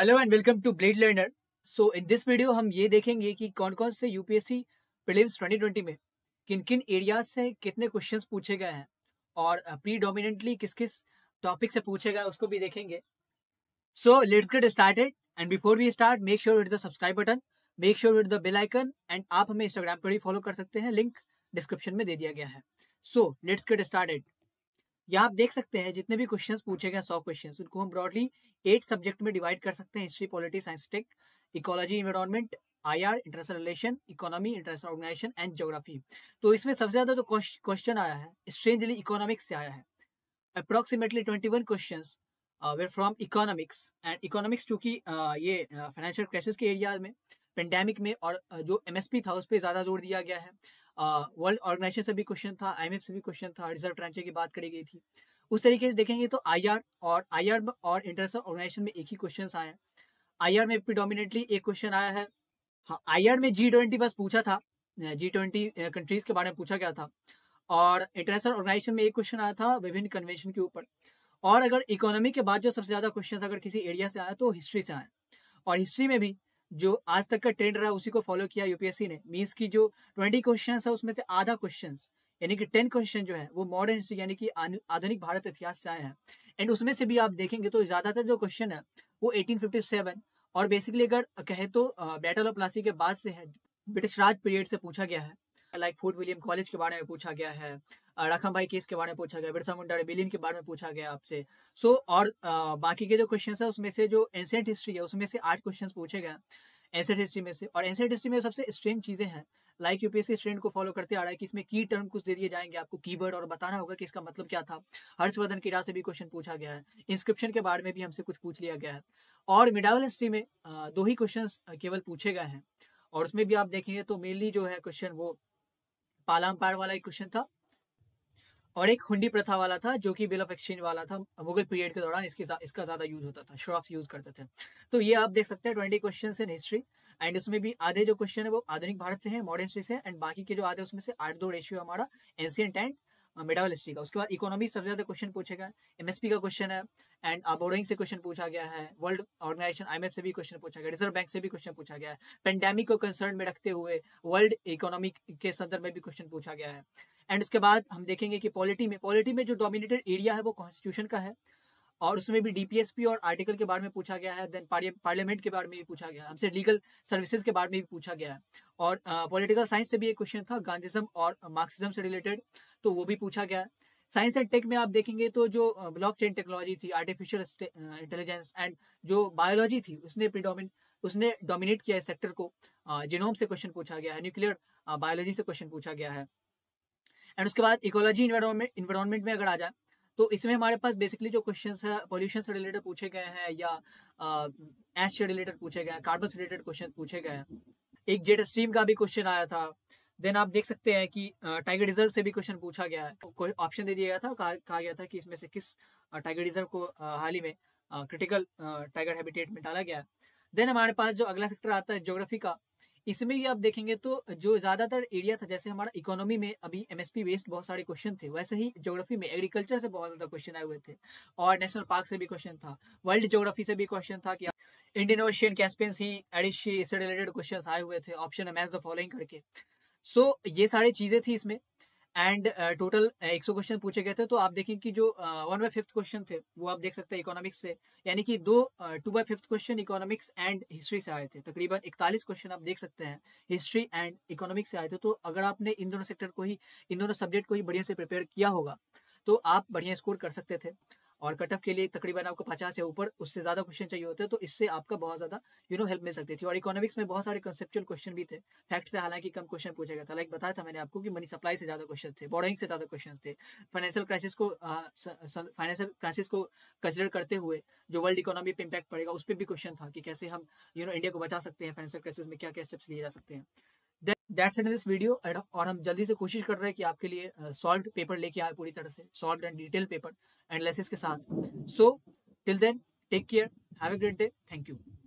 hello and welcome to Blade Learner so in this video हम ये देखेंगे कि कौन कौन से यूपीएससी प्रीलिम्स 2020 में किन किन एरियाज से कितने क्वेश्चंस पूछे गए हैं और प्रीडोमिनेंटली किस किस टॉपिक से पूछे गए उसको भी देखेंगे so let's get started and before we start make sure with the subscribe button make sure with the bell icon and आप हमें इंस्टाग्राम पर भी फॉलो कर सकते हैं लिंक डिस्क्रिप्शन में दे दिया गया है सो लेट्स गेट स्टार्टेड यहाँ आप देख सकते हैं जितने भी क्वेश्चन पूछे गए सौ क्वेश्चन उनको हम ब्रॉडली एट सब्जेक्ट में डिवाइड कर सकते हैं history politics science tech ecology environment I R international relation economy international organization and geography तो इसमें सबसे ज्यादा जो क्वेश्चन आया है स्ट्रेंजली इकोनॉमिक्स से आया है approximately twenty one question were from economics and economics चूंकि uh, ये फाइनेंशियल uh, क्राइसिस के एरिया में पेंडेमिक में और uh, जो एमएसपी था उस पर ज़्यादा जोर दिया गया है वर्ल्ड ऑर्गेनाइजेशन से भी क्वेश्चन था आई से भी क्वेश्चन था रिजर्व ट्रांचर की बात करी गई थी उस तरीके से देखेंगे तो आई और आई और इंटरनेशनल ऑर्गेनाइजेशन में एक ही क्वेश्चन आया आई में प्रिडोमिनेटली एक क्वेश्चन आया है हाँ आई में जी ट्वेंटी बस पूछा था जी ट्वेंटी कंट्रीज के बारे में पूछा गया था और इंटरनेशनल ऑर्गेनाइजेशन में एक क्वेश्चन आया था विभिन्न कन्वेंशन के ऊपर और अगर इकोनॉमी के बाद जो सबसे ज़्यादा क्वेश्चन अगर किसी एरिया से आया तो हिस्ट्री से आया और हिस्ट्री में भी जो आज तक का ट्रेंड रहा उसी को फॉलो किया यूपीएससी ने मीन्स की जो ट्वेंटी क्वेश्चन है उसमें से आधा क्वेश्चन यानी कि टेन क्वेश्चन जो है वो मॉडर्न यानी कि आधुनिक भारत इतिहास से आए हैं एंड उसमें से भी आप देखेंगे तो ज्यादातर जो क्वेश्चन है वो सेवन और बेसिकली अगर कहे तो बैटल ऑफ प्लासी के बाद से है ब्रिटिश राज पीरियड से पूछा गया है लाइक फोर्ट विलियम कॉलेज के बारे में पूछा गया है राखम भाई केस के बारे में पूछा गया बिरसा मुंडा रेबिलियन के बारे में पूछा गया आपसे सो so, और आ, बाकी के जो क्वेश्चन है उसमें से जो एंसेंट हिस्ट्री है उसमें से आठ क्वेश्चन पूछे गए एंसेंट हिस्ट्री में से और एंसेंट हिस्ट्री में सबसे स्ट्रेंज चीज़ें हैं लाइक यूपीएससी स्ट्रेंड को फॉलो करते आ रहा है कि इसमें की टर्म कुछ दे दिए जाएंगे आपको कीवर्ड और बताना होगा कि इसका मतलब क्या था हर्षवर्धन राह से भी क्वेश्चन पूछा गया है इंस्क्रिप्शन के बारे में भी हमसे कुछ पूछ लिया गया है और मिडावल हिस्ट्री में दो ही क्वेश्चन केवल पूछे गए हैं और उसमें भी आप देखेंगे तो मेनली जो है क्वेश्चन वो पालाम पार वाला एक क्वेश्चन था और एक हुंडी प्रथा वाला था जो कि बिल ऑफ एक्सचेंज वाला था मुगल पीरियड के दौरान इसके साथ इसका ज़्यादा यूज होता था श्रॉफ्स यूज करते थे तो ये आप देख सकते हैं twenty question in history and उसमें भी आधे जो क्वेश्चन है वो आधुनिक भारत से है मॉडर्न हिस्ट्री से एंड बाकी के जो आधे उसमें से आठ दो रेशियो हमारा एंशियंट एंड मिडावल हिस्ट्री का उसके बाद इकोनॉमी सबसे ज्यादा क्वेश्चन पूछेगा एमएसपी का क्वेश्चन है एंड बोर्डिंग uh, से क्वेश्चन पूछा गया है वर्ल्ड ऑर्गेनाइजेशन आईएमएफ से भी क्वेश्चन पूछा गया रिजर्व बैंक से भी क्वेश्चन पूछा गया है पेंडेमिक को कंसर्न में रखते हुए वर्ल्ड इकोनॉमिक के संदर्भ में भी क्वेश्चन पूछा गया है एंड उसके बाद हम देखेंगे कि पॉलिटी में पॉलिटी में जो डोमिनेटेड एरिया है वो कॉन्स्टिट्यूशन का है और उसमें भी डीपीएसपी और आर्टिकल के बारे में पूछा गया है देन पार्लियामेंट के बारे में भी पूछा गया है हमसे लीगल सर्विसेज के बारे में भी पूछा गया है और पॉलिटिकल साइंस से भी एक क्वेश्चन था गांधीजम और मार्क्सिज्म से रिलेटेड तो वो भी पूछा गया है साइंस एंड टेक में आप देखेंगे तो जो ब्लॉकचेन टेक्नोलॉजी थी आर्टिफिशियल इंटेलिजेंस एंड जो बायोलॉजी थी उसने प्रिडोमिनेट उसने डोमिनेट किया है सेक्टर को जिनोम से क्वेश्चन पूछा गया है न्यूक्लियर बायोलॉजी से क्वेश्चन पूछा गया है एंड उसके बाद इकोलॉजी इन्वायरमेंट इन्वायरमेंट में अगर आ जाए तो इसमें हमारे पास बेसिकली जो क्वेश्चन है पॉल्यूशन से रिलेटेड पूछे गए हैं या एस से रिलेटेड पूछे गए हैं कार्बन से रिलेटेड क्वेश्चन पूछे गए हैं एक जेट स्ट्रीम का भी क्वेश्चन आया था देन आप देख सकते हैं कि टाइगर रिजर्व से भी क्वेश्चन पूछा गया है कोई ऑप्शन दे दिया गया था कहा गया था कि इसमें से किस टाइगर रिजर्व को हाल ही में क्रिटिकल टाइगर हैबिटेट में डाला गया है देन हमारे पास जो अगला सेक्टर आता है ज्योग्राफी का इसमें भी आप देखेंगे तो जो ज्यादातर एरिया था जैसे हमारा इकोनॉमी में अभी एमएसपी बेस्ड बहुत सारे क्वेश्चन थे वैसे ही ज्योग्राफी में एग्रीकल्चर से बहुत ज्यादा क्वेश्चन आए हुए थे और नेशनल पार्क से भी क्वेश्चन था वर्ल्ड ज्योग्राफी से भी क्वेश्चन था कि इंडियन ओशियन कैस्पियन सी एडिशी इससे रिलेटेड क्वेश्चन आए हुए थे option M S the following करके सो so, ये सारी चीजें थी इसमें एंड टोटल uh, uh, एक सौ क्वेश्चन पूछे गए थे तो आप देखें कि जो वन बाई फिफ्थ क्वेश्चन थे वो आप देख सकते हैं इकोनॉमिक्स से यानी कि दो two by fifth question economics and history से आए थे तकरीबन इकतालीस क्वेश्चन आप देख सकते हैं हिस्ट्री एंड इकोनॉमिक्स से आए थे तो अगर आपने इन दोनों सेक्टर को ही इन दोनों सब्जेक्ट को ही बढ़िया से प्रिपेयर किया होगा तो आप बढ़िया स्कोर कर सकते थे और कटअप के लिए तकरीबन आपको पचास या ऊपर उससे ज़्यादा क्वेश्चन चाहिए होते हैं तो इससे आपका बहुत ज़्यादा यू नो हेल्प मिल सकती थी और इकोनॉमिक्स में बहुत सारे कंसेप्चुअल क्वेश्चन भी थे फैक्ट से हालांकि कम क्वेश्चन पूछा गया था लाइक बताया था मैंने आपको कि मनी सप्लाई से ज़्यादा क्वेश्चन थे बॉर्डरिंग से ज़्यादा क्वेश्चन थे फाइनेंशियल क्राइसिस को फाइनेंशियल क्राइसिस को कंसिडर करते हुए जो वर्ल्ड इकोनॉमी पर इम्पैक्ट पड़ेगा उस पर भी क्वेश्चन था कि कैसे हम यू नो इंडिया को बचा सकते हैं फाइनेंशियल क्राइसिस में क्या क्या स्टेप्स लिए जा सकते हैं that's end this video and और हम जल्दी से कोशिश कर रहे हैं कि आपके लिए सॉल्व पेपर लेके आए पूरी तरह से solve and detail paper analysis के साथ so till then take care have a great day thank you